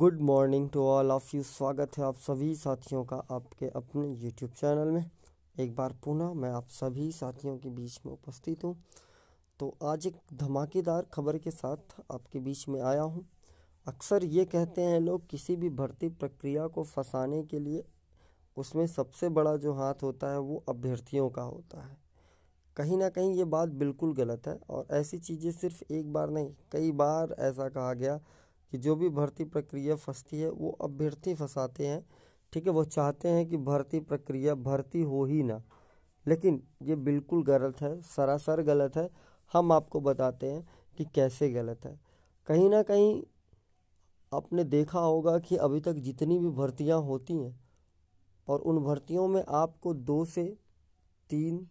good morning to all of you स्वागत है आप सभी साथियों का आपके अपने यूट्यूब चैनल में एक बार पुनः मैं आप सभी साथियों के बीच में उपस्थित हूँ तो आज एक धमाकेदार खबर के साथ आपके बीच में आया हूँ अक्सर ये कहते हैं लोग किसी भी भर्ती प्रक्रिया को फंसाने के लिए उसमें सबसे बड़ा जो हाथ होता है वो अभ्यर्थियों का होता है कहीं ना कहीं ये बात बिल्कुल गलत है और ऐसी चीज़ें सिर्फ एक बार नहीं कई बार ऐसा कहा गया कि जो भी भर्ती प्रक्रिया फंसती है वो अभ्यर्थी फंसाते हैं ठीक है वो चाहते हैं कि भर्ती प्रक्रिया भर्ती हो ही ना लेकिन ये बिल्कुल गलत है सरासर गलत है हम आपको बताते हैं कि कैसे गलत है कहीं ना कहीं आपने देखा होगा कि अभी तक जितनी भी भर्तियां होती हैं और उन भर्तियों में आपको दो से तीन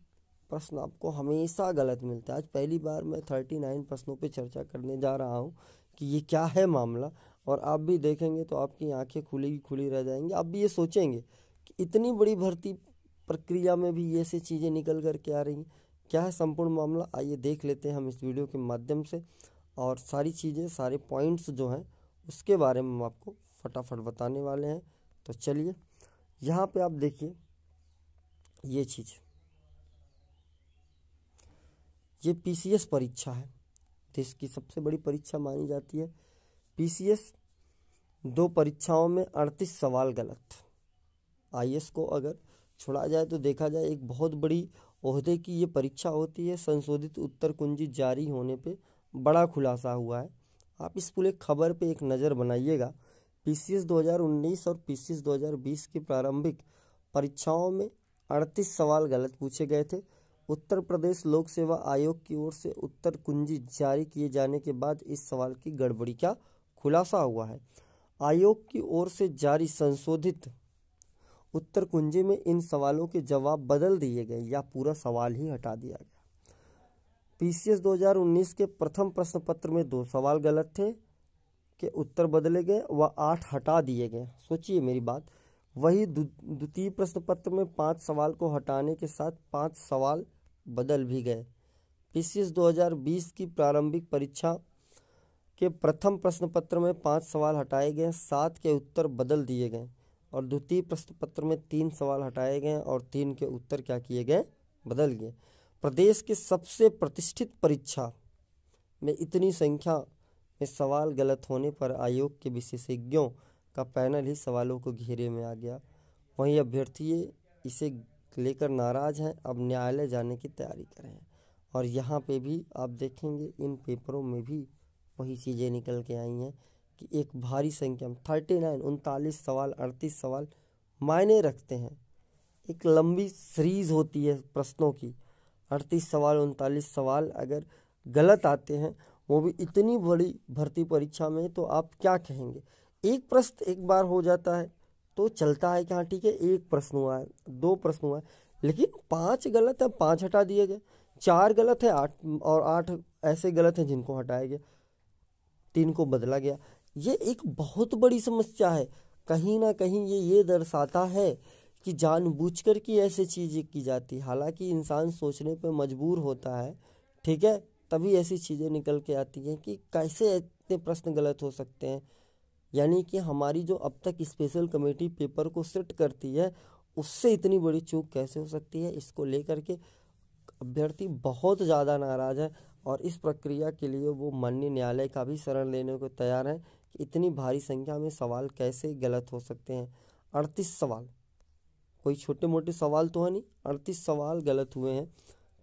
प्रश्न आपको हमेशा गलत मिलता है आज पहली बार मैं थर्टी नाइन प्रश्नों पे चर्चा करने जा रहा हूँ कि ये क्या है मामला और आप भी देखेंगे तो आपकी आंखें खुली ही खुली रह जाएंगी आप भी ये सोचेंगे कि इतनी बड़ी भर्ती प्रक्रिया में भी ये सी चीज़ें निकल कर के आ रही हैं क्या है संपूर्ण मामला आइए देख लेते हैं हम इस वीडियो के माध्यम से और सारी चीज़ें सारे पॉइंट्स जो हैं उसके बारे में हम आपको फटाफट बताने वाले हैं तो चलिए यहाँ पे आप देखिए ये चीज़ ये पीसीएस परीक्षा है देश की सबसे बड़ी परीक्षा मानी जाती है पीसीएस दो परीक्षाओं में अड़तीस सवाल गलत आई को अगर छोड़ा जाए तो देखा जाए एक बहुत बड़ी अहदे की ये परीक्षा होती है संशोधित उत्तर कुंजी जारी होने पे बड़ा खुलासा हुआ है आप इस पूरे खबर पे एक नज़र बनाइएगा पीसीएस 2019 और पीसीएस 2020 की प्रारंभिक परीक्षाओं में अड़तीस सवाल गलत पूछे गए थे उत्तर प्रदेश लोक सेवा आयोग की ओर से उत्तर कुंजी जारी किए जाने के बाद इस सवाल की गड़बड़ी का खुलासा हुआ है आयोग की ओर से जारी संशोधित उत्तर कुंजी में इन सवालों के जवाब बदल दिए गए या पूरा सवाल ही हटा दिया गया पीसीएस 2019 के प्रथम प्रश्न पत्र में दो सवाल गलत थे के उत्तर बदले गए व आठ हटा दिए गए सोचिए मेरी बात वही द्वितीय प्रश्न पत्र में पांच सवाल को हटाने के साथ पांच सवाल बदल भी गए पीसीएस 2020 की प्रारंभिक परीक्षा के प्रथम प्रश्न पत्र में पाँच सवाल हटाए गए सात के उत्तर बदल दिए गए और द्वितीय प्रश्न पत्र में तीन सवाल हटाए गए और तीन के उत्तर क्या किए गए बदल गए प्रदेश के सबसे प्रतिष्ठित परीक्षा में इतनी संख्या में सवाल गलत होने पर आयोग के विशेषज्ञों का पैनल ही सवालों को घेरे में आ गया वहीं अभ्यर्थी इसे लेकर नाराज़ हैं अब न्यायालय जाने की तैयारी कर रहे हैं और यहाँ पे भी आप देखेंगे इन पेपरों में भी वही चीज़ें निकल के आई हैं कि एक भारी संख्या में थर्टी नाइन उनतालीस सवाल अड़तीस सवाल मायने रखते हैं एक लंबी सीरीज होती है प्रश्नों की अड़तीस सवाल उनतालीस सवाल अगर गलत आते हैं वो भी इतनी बड़ी भर्ती परीक्षा में तो आप क्या कहेंगे एक प्रश्न एक बार हो जाता है तो चलता है कि हाँ ठीक है एक प्रश्न हुआ है दो प्रश्न हुआ है लेकिन पाँच गलत है पाँच हटा दिए गए चार गलत है आठ और आठ ऐसे गलत हैं जिनको हटाया गया तीन को बदला गया ये एक बहुत बड़ी समस्या है कहीं ना कहीं ये ये दर्शाता है कि जानबूझकर की ऐसी चीज़ें की जाती हालांकि इंसान सोचने पर मजबूर होता है ठीक है तभी ऐसी चीज़ें निकल के आती हैं कि कैसे इतने प्रश्न गलत हो सकते हैं यानी कि हमारी जो अब तक स्पेशल कमेटी पेपर को सेट करती है उससे इतनी बड़ी चूक कैसे हो सकती है इसको लेकर के अभ्यर्थी बहुत ज़्यादा नाराज़ है और इस प्रक्रिया के लिए वो माननीय न्यायालय का भी शरण लेने को तैयार है कि इतनी भारी संख्या में सवाल कैसे गलत हो सकते हैं अड़तीस सवाल कोई छोटे मोटे सवाल तो है नहीं अड़तीस सवाल गलत हुए हैं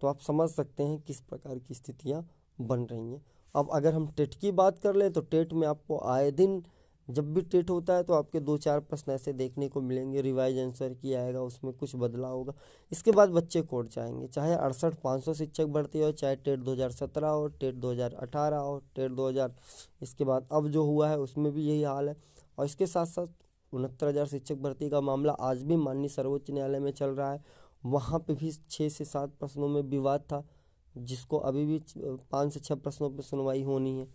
तो आप समझ सकते हैं किस प्रकार की स्थितियाँ बन रही हैं अब अगर हम टेट की बात कर लें तो टेट में आपको आए दिन जब भी टेट होता है तो आपके दो चार प्रश्न ऐसे देखने को मिलेंगे रिवाइज आंसर की आएगा उसमें कुछ बदलाव होगा इसके बाद बच्चे कोर्ट जाएंगे चाहे अड़सठ पाँच सौ शिक्षक भर्ती हो चाहे टेट दो हज़ार सत्रह हो टेट दो हज़ार अठारह हो टेट दो हज़ार इसके बाद अब जो हुआ है उसमें भी यही हाल है और इसके साथ साथ उनहत्तर हज़ार शिक्षक भर्ती का मामला आज भी माननीय सर्वोच्च न्यायालय में चल रहा है वहाँ पर भी छः से सात प्रश्नों में विवाद था जिसको अभी भी पाँच से छः प्रश्नों पर सुनवाई होनी है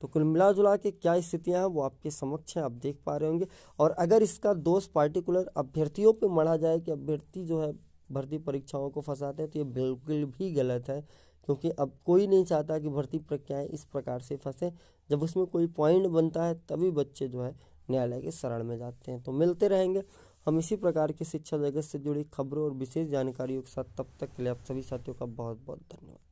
तो कुल मिला जुला के क्या स्थितियां हैं वो आपके समक्ष हैं आप देख पा रहे होंगे और अगर इसका दोष पार्टिकुलर अभ्यर्थियों पे मढ़ा जाए कि अभ्यर्थी जो है भर्ती परीक्षाओं को फंसाते हैं तो ये बिल्कुल भी गलत है क्योंकि अब कोई नहीं चाहता कि भर्ती प्रक्रियाएँ इस प्रकार से फंसें जब उसमें कोई पॉइंट बनता है तभी बच्चे जो है न्यायालय के शरण में जाते हैं तो मिलते रहेंगे हम इसी प्रकार की शिक्षा जगत से जुड़ी खबरों और विशेष जानकारियों के साथ तब तक के लिए आप सभी साथियों का बहुत बहुत धन्यवाद